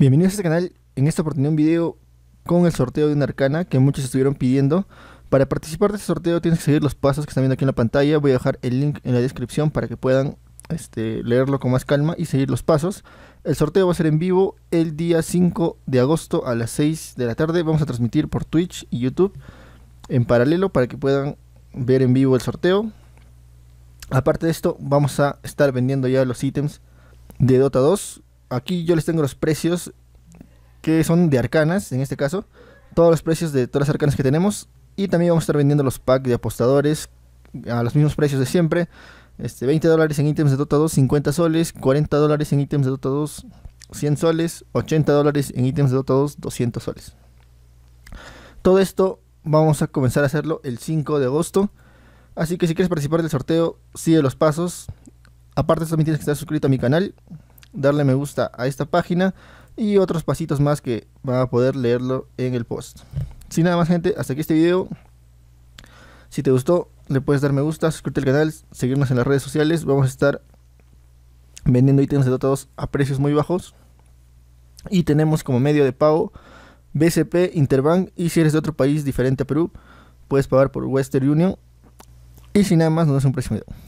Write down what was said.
Bienvenidos a este canal. En esta oportunidad un video con el sorteo de una arcana que muchos estuvieron pidiendo. Para participar de este sorteo tienes que seguir los pasos que están viendo aquí en la pantalla. Voy a dejar el link en la descripción para que puedan este, leerlo con más calma y seguir los pasos. El sorteo va a ser en vivo el día 5 de agosto a las 6 de la tarde. Vamos a transmitir por Twitch y YouTube en paralelo para que puedan ver en vivo el sorteo. Aparte de esto, vamos a estar vendiendo ya los ítems de Dota 2 aquí yo les tengo los precios que son de arcanas, en este caso. Todos los precios de todas las arcanas que tenemos. Y también vamos a estar vendiendo los packs de apostadores a los mismos precios de siempre. Este, 20 dólares en ítems de Dota 2, 50 soles. 40 dólares en ítems de Dota 2, 100 soles. 80 dólares en ítems de Dota 2, 200 soles. Todo esto vamos a comenzar a hacerlo el 5 de agosto. Así que si quieres participar del sorteo, sigue los pasos. Aparte también tienes que estar suscrito a mi canal darle me gusta a esta página y otros pasitos más que van a poder leerlo en el post. Sin nada más gente, hasta aquí este video. Si te gustó, le puedes dar me gusta, suscribirte al canal, seguirnos en las redes sociales. Vamos a estar vendiendo ítems de datos a precios muy bajos. Y tenemos como medio de pago BCP, Interbank y si eres de otro país diferente a Perú, puedes pagar por Western Union. Y sin nada más, nos vemos un próximo video.